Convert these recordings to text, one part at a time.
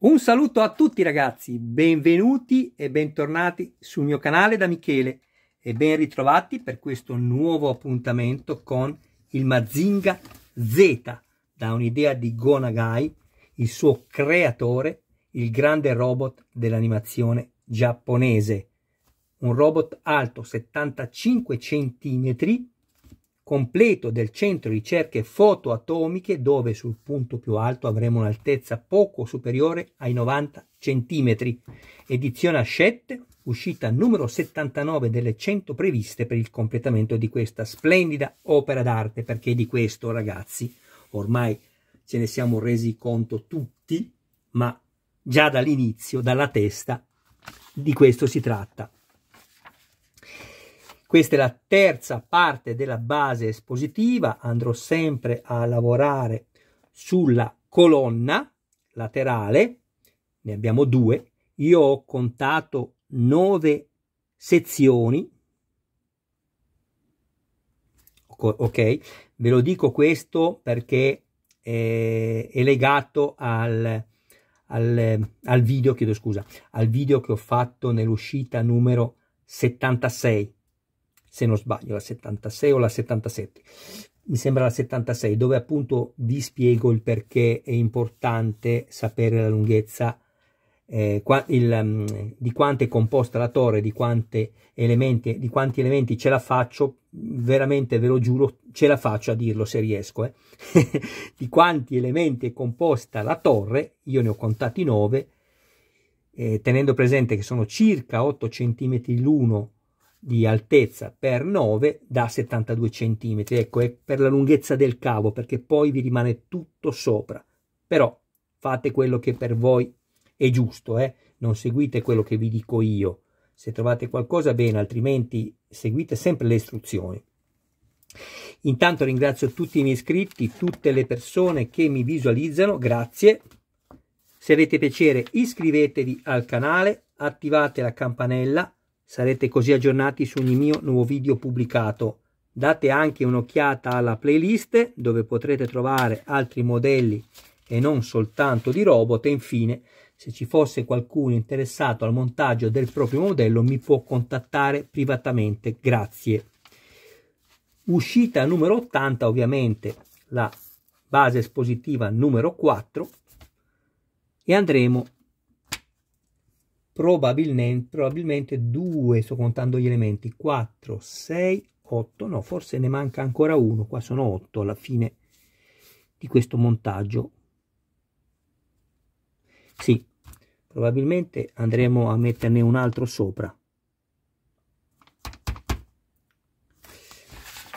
Un saluto a tutti ragazzi, benvenuti e bentornati sul mio canale da Michele e ben ritrovati per questo nuovo appuntamento con il Mazinga Z, da un'idea di Gonagai, il suo creatore, il grande robot dell'animazione giapponese. Un robot alto 75 centimetri, completo del centro ricerche fotoatomiche dove sul punto più alto avremo un'altezza poco superiore ai 90 cm. Edizione Ascette, uscita numero 79 delle 100 previste per il completamento di questa splendida opera d'arte, perché di questo ragazzi ormai ce ne siamo resi conto tutti, ma già dall'inizio, dalla testa, di questo si tratta. Questa è la terza parte della base espositiva, andrò sempre a lavorare sulla colonna laterale, ne abbiamo due, io ho contato nove sezioni, ok? Ve lo dico questo perché eh, è legato al, al, al video, chiedo scusa, al video che ho fatto nell'uscita numero 76 se non sbaglio, la 76 o la 77, mi sembra la 76, dove appunto vi spiego il perché è importante sapere la lunghezza eh, qua, il, um, di quanto è composta la torre, di, elementi, di, quanti elementi ce la faccio, veramente ve lo giuro, ce la faccio a dirlo se riesco, eh? di quanti elementi è composta la torre, io ne ho contati 9, eh, tenendo presente che sono circa 8 cm l'uno di altezza per 9 da 72 cm. Ecco, è per la lunghezza del cavo, perché poi vi rimane tutto sopra. Però fate quello che per voi è giusto, eh? non seguite quello che vi dico io. Se trovate qualcosa bene, altrimenti seguite sempre le istruzioni. Intanto ringrazio tutti i miei iscritti, tutte le persone che mi visualizzano, grazie. Se avete piacere iscrivetevi al canale, attivate la campanella Sarete così aggiornati su ogni mio nuovo video pubblicato. Date anche un'occhiata alla playlist dove potrete trovare altri modelli e non soltanto di robot e infine se ci fosse qualcuno interessato al montaggio del proprio modello mi può contattare privatamente grazie uscita numero 80 ovviamente la base espositiva numero 4 e andremo probabilmente, probabilmente 2, sto contando gli elementi, 4, 6, 8, no, forse ne manca ancora uno, qua sono 8 alla fine di questo montaggio. Sì, probabilmente andremo a metterne un altro sopra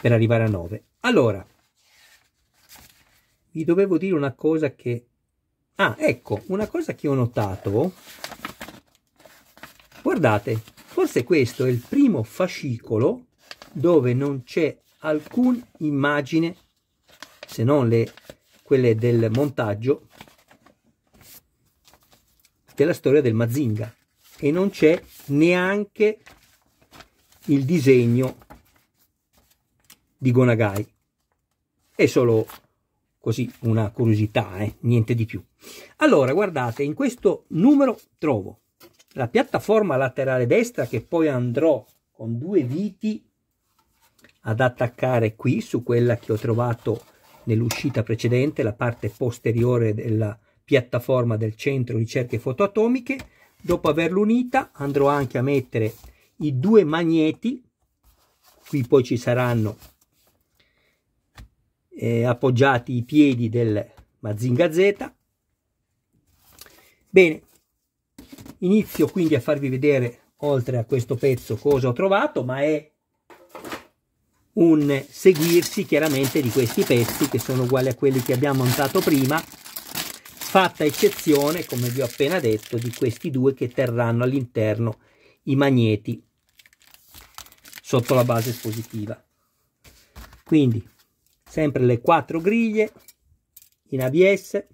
per arrivare a 9. Allora, vi dovevo dire una cosa che... Ah, ecco, una cosa che ho notato Guardate, forse questo è il primo fascicolo dove non c'è alcuna immagine, se non le, quelle del montaggio, della storia del Mazinga. E non c'è neanche il disegno di Gonagai. È solo così una curiosità, eh? niente di più. Allora, guardate, in questo numero trovo la piattaforma laterale destra che poi andrò con due viti ad attaccare qui su quella che ho trovato nell'uscita precedente, la parte posteriore della piattaforma del centro ricerche fotoatomiche. Dopo averla unita andrò anche a mettere i due magneti, qui poi ci saranno eh, appoggiati i piedi del Mazinga Z. Bene, Inizio quindi a farvi vedere, oltre a questo pezzo, cosa ho trovato, ma è un seguirsi chiaramente di questi pezzi che sono uguali a quelli che abbiamo montato prima fatta eccezione come vi ho appena detto di questi due che terranno all'interno i magneti sotto la base espositiva quindi sempre le quattro griglie in ABS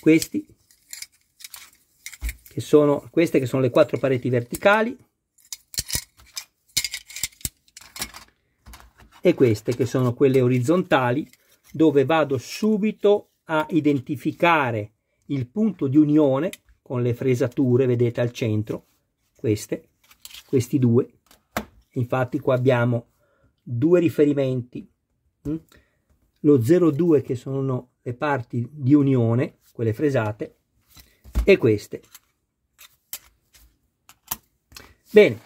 questi, che sono queste che sono le quattro pareti verticali, e queste che sono quelle orizzontali, dove vado subito a identificare il punto di unione con le fresature, vedete al centro, queste, questi due. Infatti qua abbiamo due riferimenti, hm? lo 02 che sono le parti di unione, quelle fresate, e queste. Bene,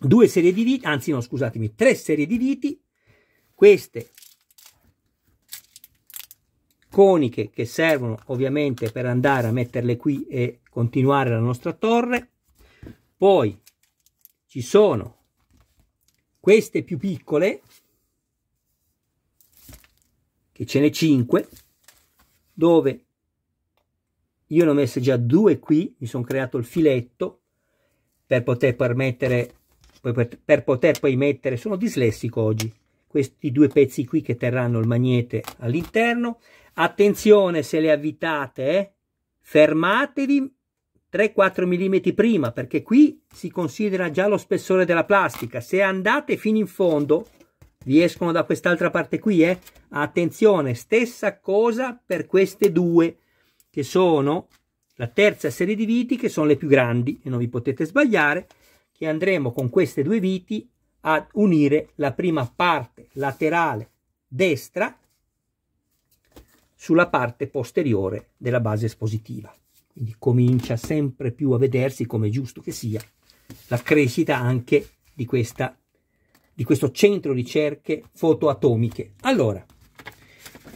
due serie di viti, anzi no scusatemi, tre serie di viti, queste coniche che servono ovviamente per andare a metterle qui e continuare la nostra torre, poi ci sono queste più piccole che ce n'è 5, dove io ne ho messe già due qui, mi sono creato il filetto per poter permettere, per, per poter poi mettere, sono dislessico oggi, questi due pezzi qui che terranno il magnete all'interno. Attenzione se le avvitate, eh, fermatevi 3-4 mm prima perché qui si considera già lo spessore della plastica. Se andate fino in fondo riescono da quest'altra parte qui, eh? Attenzione, stessa cosa per queste due, che sono la terza serie di viti, che sono le più grandi, e non vi potete sbagliare, che andremo con queste due viti a unire la prima parte laterale destra sulla parte posteriore della base espositiva. Quindi comincia sempre più a vedersi, come giusto che sia, la crescita anche di questa di questo centro ricerche fotoatomiche. Allora,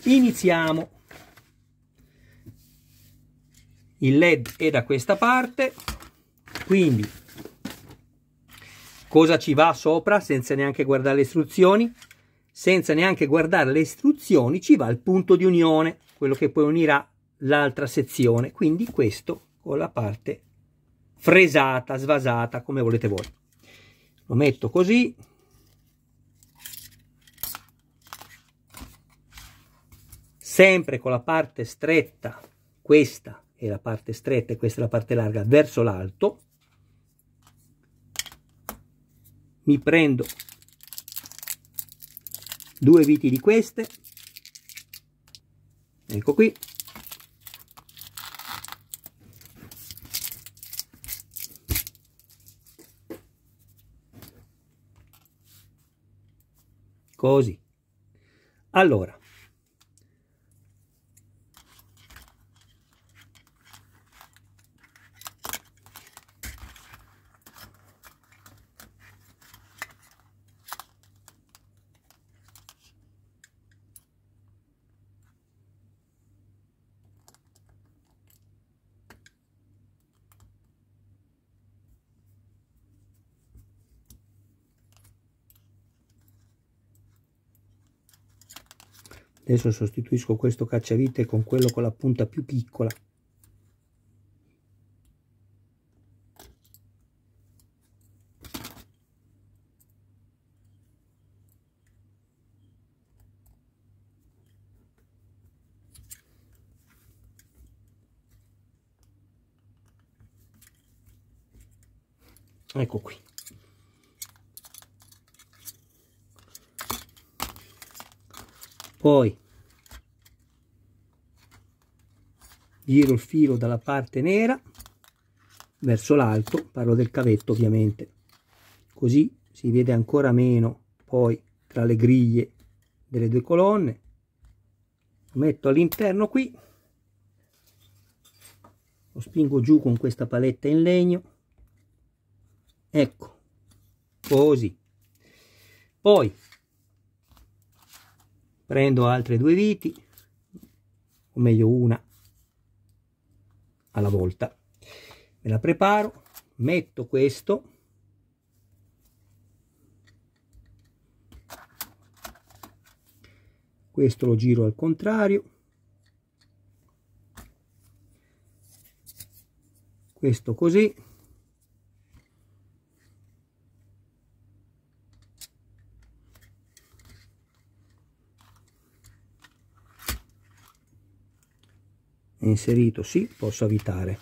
iniziamo. Il LED è da questa parte, quindi cosa ci va sopra senza neanche guardare le istruzioni? Senza neanche guardare le istruzioni ci va il punto di unione, quello che poi unirà l'altra sezione, quindi questo con la parte fresata, svasata, come volete voi. Lo metto così, sempre con la parte stretta, questa è la parte stretta e questa è la parte larga, verso l'alto, mi prendo due viti di queste, ecco qui, così. Allora, adesso sostituisco questo cacciavite con quello con la punta più piccola ecco qui poi giro il filo dalla parte nera verso l'alto parlo del cavetto ovviamente così si vede ancora meno poi tra le griglie delle due colonne lo metto all'interno qui lo spingo giù con questa paletta in legno ecco così poi prendo altre due viti o meglio una alla volta me la preparo metto questo questo lo giro al contrario questo così inserito sì posso avvitare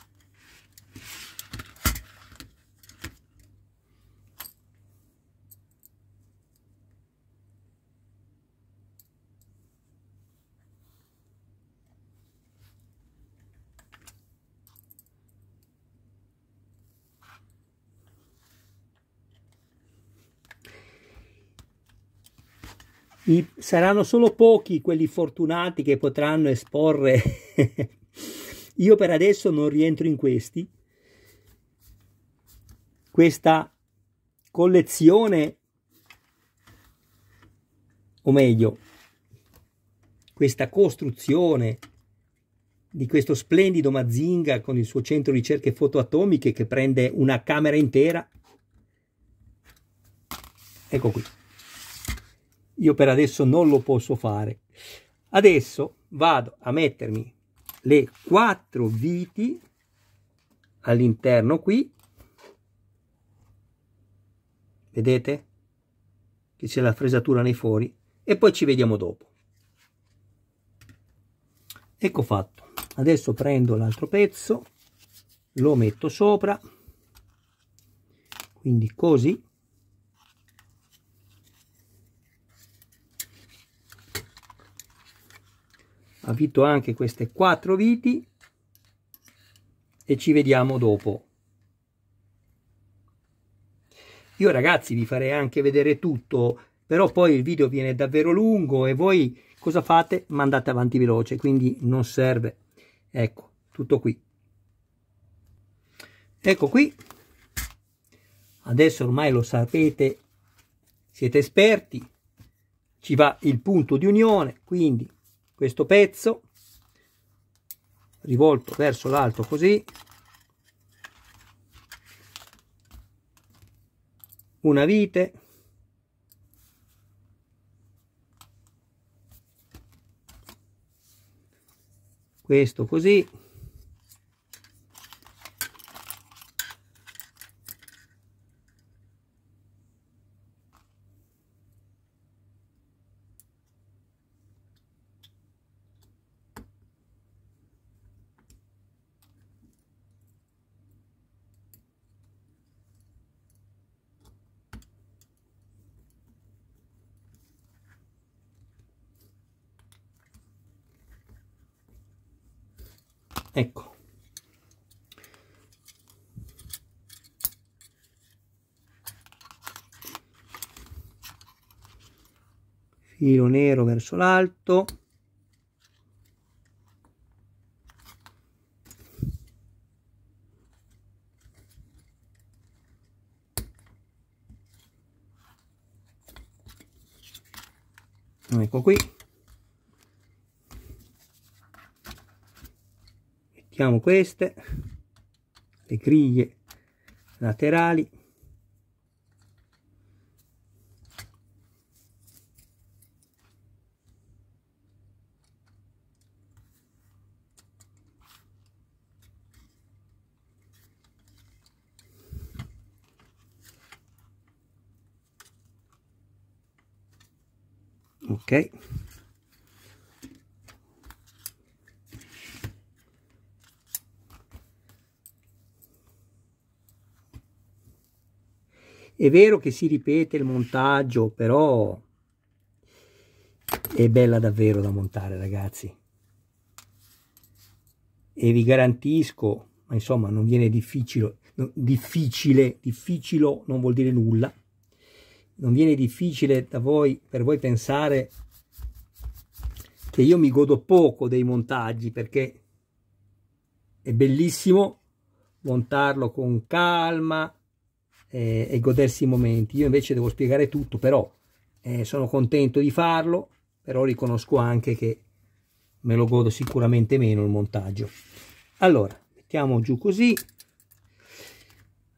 saranno solo pochi quelli fortunati che potranno esporre Io per adesso non rientro in questi. Questa collezione, o meglio, questa costruzione di questo splendido Mazinga con il suo centro ricerche fotoatomiche che prende una camera intera. Ecco qui. Io per adesso non lo posso fare. Adesso vado a mettermi le quattro viti all'interno qui vedete che c'è la fresatura nei fori e poi ci vediamo dopo ecco fatto adesso prendo l'altro pezzo lo metto sopra quindi così avvito anche queste quattro viti e ci vediamo dopo io ragazzi vi farei anche vedere tutto però poi il video viene davvero lungo e voi cosa fate mandate avanti veloce quindi non serve ecco tutto qui ecco qui adesso ormai lo sapete siete esperti ci va il punto di unione quindi questo pezzo rivolto verso l'alto così una vite questo così ecco filo nero verso l'alto ecco qui mettiamo queste le griglie laterali ok È vero che si ripete il montaggio, però è bella davvero da montare, ragazzi. E vi garantisco, ma insomma non viene difficile, difficile, difficile non vuol dire nulla. Non viene difficile da voi, per voi pensare che io mi godo poco dei montaggi perché è bellissimo montarlo con calma, eh, e godersi i momenti. Io invece devo spiegare tutto, però eh, sono contento di farlo, però riconosco anche che me lo godo sicuramente meno il montaggio. Allora, mettiamo giù così.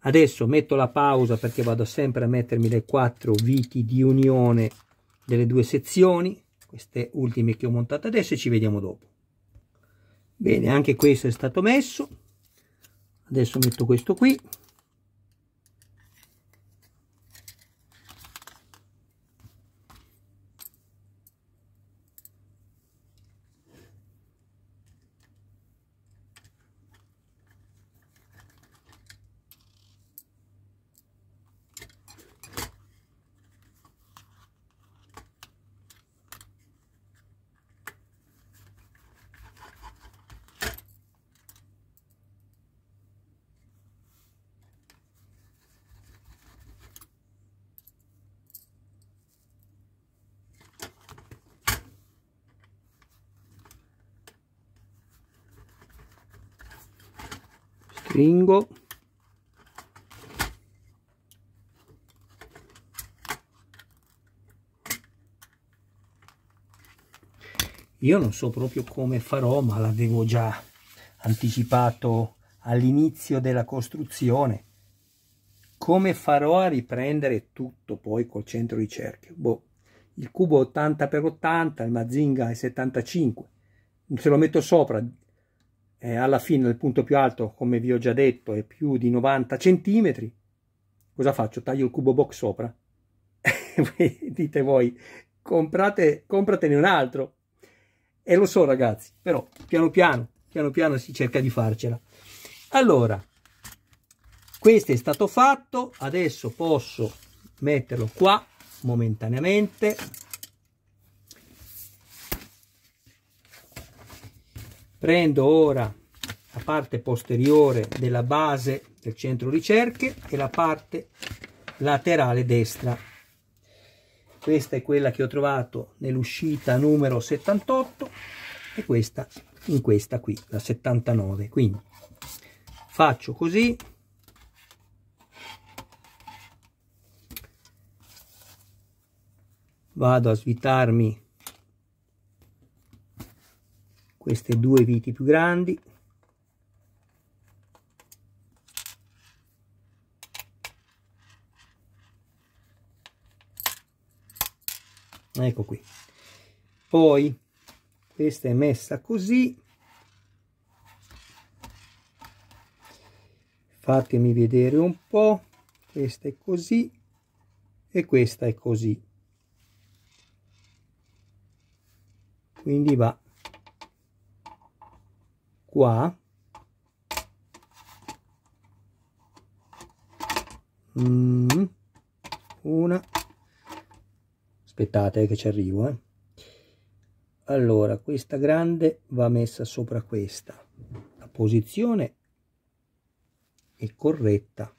Adesso metto la pausa perché vado sempre a mettermi le quattro viti di unione delle due sezioni, queste ultime che ho montato adesso e ci vediamo dopo. Bene, anche questo è stato messo. Adesso metto questo qui. Ringo. Io non so proprio come farò, ma l'avevo già anticipato all'inizio della costruzione. Come farò a riprendere tutto poi col centro di Boh, il cubo 80x80, il Mazinga è 75. Se lo metto sopra eh, alla fine il punto più alto, come vi ho già detto, è più di 90 centimetri, cosa faccio? Taglio il cubo box sopra. Dite voi, comprate, compratene un altro. E lo so ragazzi, però piano piano, piano piano si cerca di farcela. Allora, questo è stato fatto, adesso posso metterlo qua momentaneamente prendo ora la parte posteriore della base del centro ricerche e la parte laterale destra questa è quella che ho trovato nell'uscita numero 78 e questa in questa qui la 79 quindi faccio così vado a svitarmi queste due viti più grandi ecco qui poi questa è messa così fatemi vedere un po questa è così e questa è così quindi va qua mm, una aspettate che ci arrivo eh. allora questa grande va messa sopra questa la posizione è corretta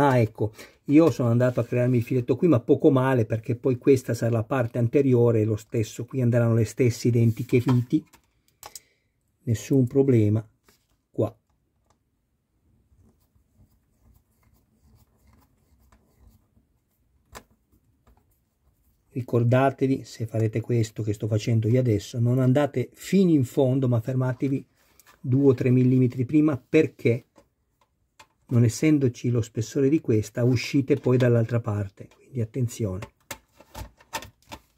ah ecco io sono andato a crearmi il filetto qui ma poco male perché poi questa sarà la parte anteriore lo stesso qui andranno le stesse identiche viti nessun problema qua ricordatevi se farete questo che sto facendo io adesso non andate fino in fondo ma fermatevi 2 o 3 mm prima perché non essendoci lo spessore di questa uscite poi dall'altra parte quindi attenzione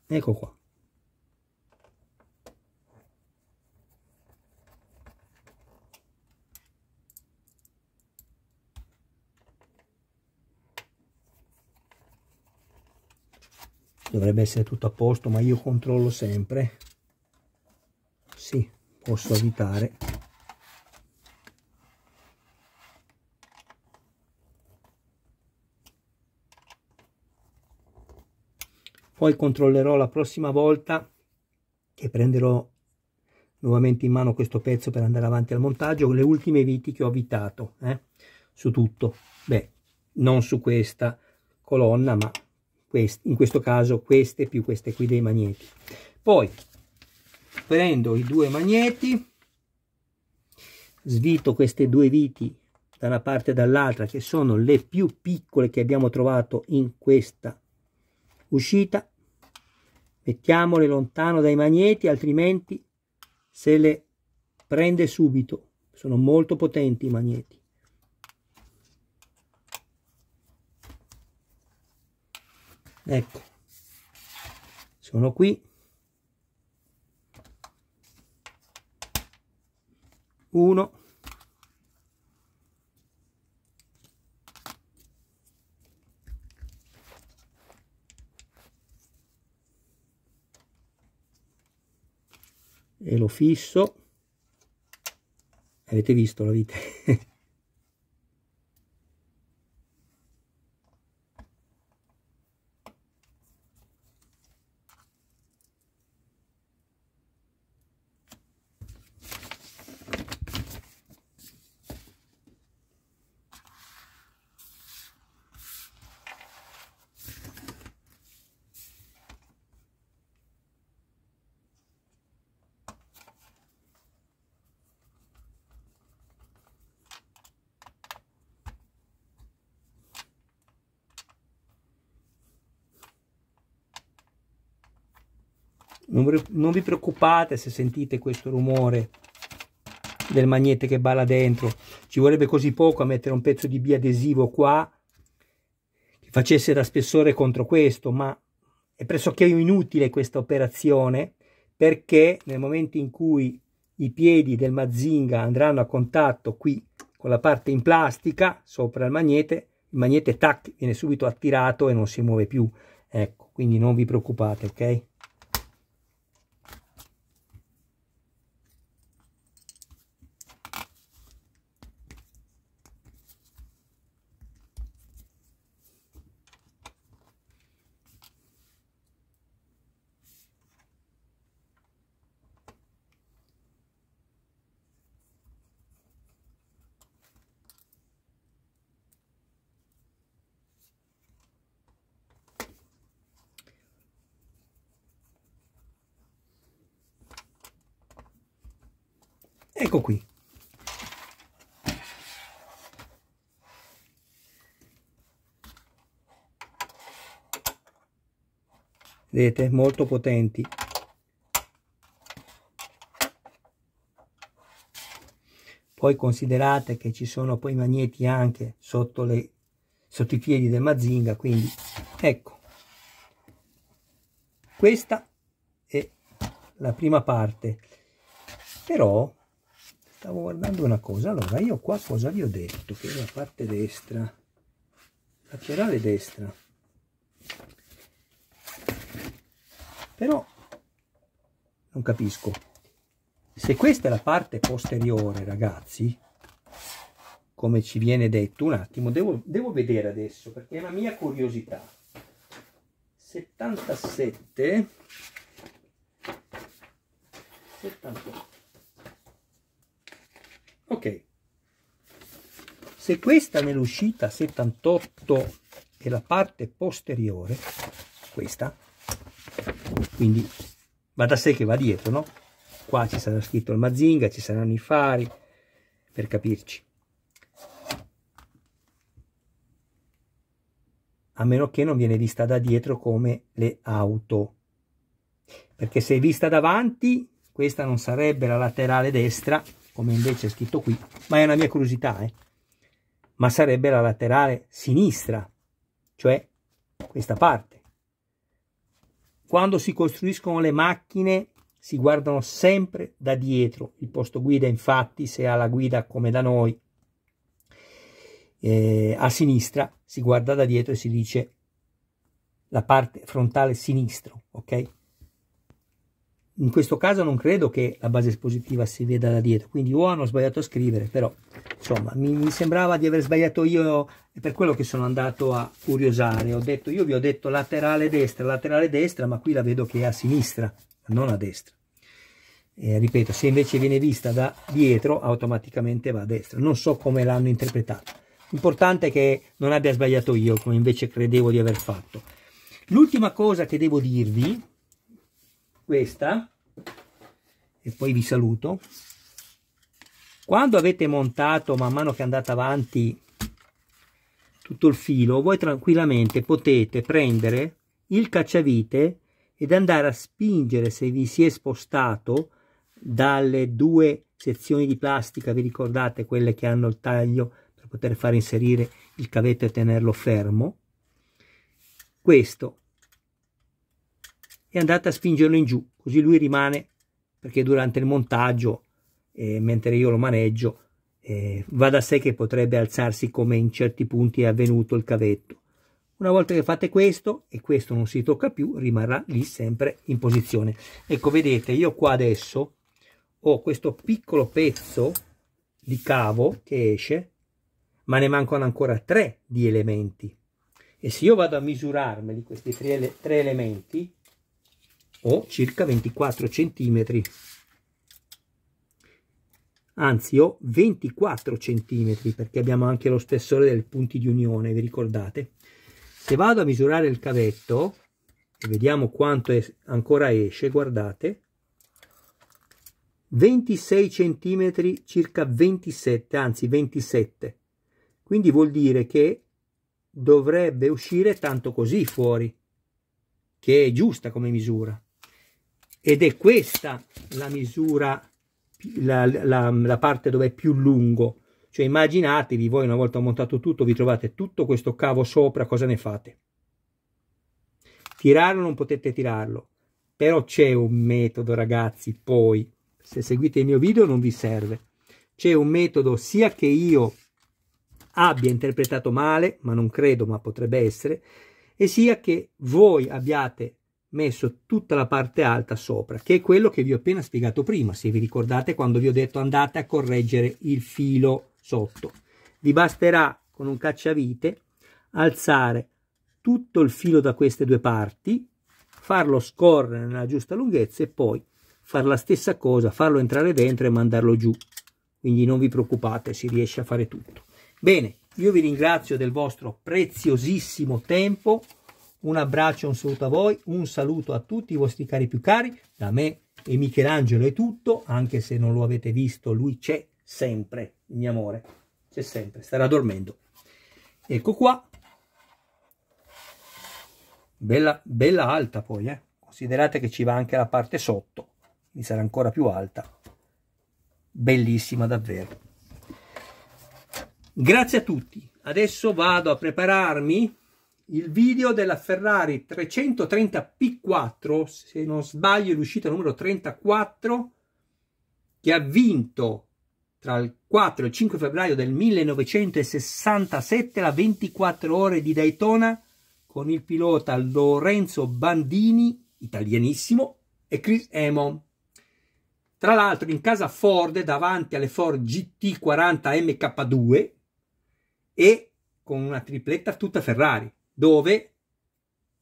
ecco qua dovrebbe essere tutto a posto ma io controllo sempre sì posso evitare poi controllerò la prossima volta che prenderò nuovamente in mano questo pezzo per andare avanti al montaggio le ultime viti che ho avvitato eh? su tutto beh non su questa colonna ma quest in questo caso queste più queste qui dei magneti poi prendo i due magneti svito queste due viti da una parte e dall'altra che sono le più piccole che abbiamo trovato in questa uscita mettiamole lontano dai magneti altrimenti se le prende subito sono molto potenti i magneti ecco sono qui uno e lo fisso avete visto la vite Non, non vi preoccupate se sentite questo rumore del magnete che balla dentro. Ci vorrebbe così poco a mettere un pezzo di biadesivo qua che facesse da spessore contro questo, ma è pressoché inutile questa operazione perché nel momento in cui i piedi del Mazinga andranno a contatto qui con la parte in plastica sopra il magnete, il magnete tac viene subito attirato e non si muove più. Ecco, quindi non vi preoccupate, ok? Ecco qui. Vedete, molto potenti. Poi considerate che ci sono poi magneti anche sotto, le, sotto i piedi del Mazinga, quindi ecco. Questa è la prima parte. Però stavo guardando una cosa allora io qua cosa vi ho detto che la parte destra laterale destra però non capisco se questa è la parte posteriore ragazzi come ci viene detto un attimo devo, devo vedere adesso perché è una mia curiosità 77 78 ok se questa nell'uscita 78 è la parte posteriore questa quindi va da sé che va dietro no qua ci sarà scritto il mazinga ci saranno i fari per capirci a meno che non viene vista da dietro come le auto perché se è vista davanti questa non sarebbe la laterale destra come invece è scritto qui, ma è una mia curiosità, eh? ma sarebbe la laterale sinistra, cioè questa parte. Quando si costruiscono le macchine si guardano sempre da dietro, il posto guida infatti se ha la guida come da noi eh, a sinistra si guarda da dietro e si dice la parte frontale sinistro, ok? in questo caso non credo che la base espositiva si veda da dietro, quindi o hanno sbagliato a scrivere, però insomma mi, sembrava di aver sbagliato io e per quello che sono andato a curiosare. Ho detto, io vi ho detto laterale destra, laterale destra, ma qui la vedo che è a sinistra, non a destra. Eh, ripeto, se invece viene vista da dietro, automaticamente va a destra. Non so come l'hanno interpretato. L'importante è che non abbia sbagliato io, come invece credevo di aver fatto. L'ultima cosa che devo dirvi questa e poi vi saluto quando avete montato man mano che andate avanti tutto il filo voi tranquillamente potete prendere il cacciavite ed andare a spingere se vi si è spostato dalle due sezioni di plastica vi ricordate quelle che hanno il taglio per poter fare inserire il cavetto e tenerlo fermo questo e andate a spingerlo in giù, così lui rimane, perché durante il montaggio, eh, mentre io lo maneggio, eh, va da sé che potrebbe alzarsi come in certi punti è avvenuto il cavetto. Una volta che fate questo, e questo non si tocca più, rimarrà lì sempre in posizione. Ecco, vedete, io qua adesso ho questo piccolo pezzo di cavo che esce, ma ne mancano ancora tre di elementi. E se io vado a misurarmeli questi tre, tre elementi, ho circa 24 centimetri anzi ho 24 centimetri perché abbiamo anche lo spessore del punti di unione vi ricordate se vado a misurare il cavetto e vediamo quanto è, ancora esce guardate 26 centimetri circa 27 anzi 27 quindi vuol dire che dovrebbe uscire tanto così fuori che è giusta come misura ed è questa la misura, la, la, la parte dove è più lungo. Cioè immaginatevi voi una volta montato tutto, vi trovate tutto questo cavo sopra, cosa ne fate? Tirarlo non potete tirarlo, però c'è un metodo ragazzi, poi se seguite il mio video non vi serve. C'è un metodo sia che io abbia interpretato male, ma non credo, ma potrebbe essere, e sia che voi abbiate messo tutta la parte alta sopra, che è quello che vi ho appena spiegato prima, se vi ricordate quando vi ho detto andate a correggere il filo sotto. Vi basterà con un cacciavite alzare tutto il filo da queste due parti, farlo scorrere nella giusta lunghezza e poi fare la stessa cosa, farlo entrare dentro e mandarlo giù. Quindi non vi preoccupate, si riesce a fare tutto. Bene, io vi ringrazio del vostro preziosissimo tempo. Un abbraccio, un saluto a voi, un saluto a tutti i vostri cari più cari. Da me e Michelangelo è tutto, anche se non lo avete visto, lui c'è sempre, il mio amore, c'è sempre, starà dormendo. Ecco qua. Bella, bella alta poi, eh. Considerate che ci va anche la parte sotto, mi sarà ancora più alta. Bellissima davvero. Grazie a tutti. Adesso vado a prepararmi il video della Ferrari 330 P4, se non sbaglio l'uscita numero 34, che ha vinto tra il 4 e il 5 febbraio del 1967 la 24 ore di Daytona con il pilota Lorenzo Bandini, italianissimo, e Chris Amon. Tra l'altro in casa Ford davanti alle Ford GT40 MK2 e con una tripletta tutta Ferrari dove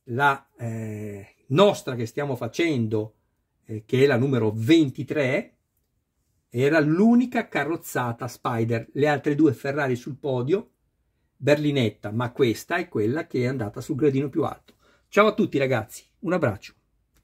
la eh, nostra che stiamo facendo, eh, che è la numero 23, era l'unica carrozzata Spider, le altre due Ferrari sul podio, berlinetta, ma questa è quella che è andata sul gradino più alto. Ciao a tutti ragazzi, un abbraccio.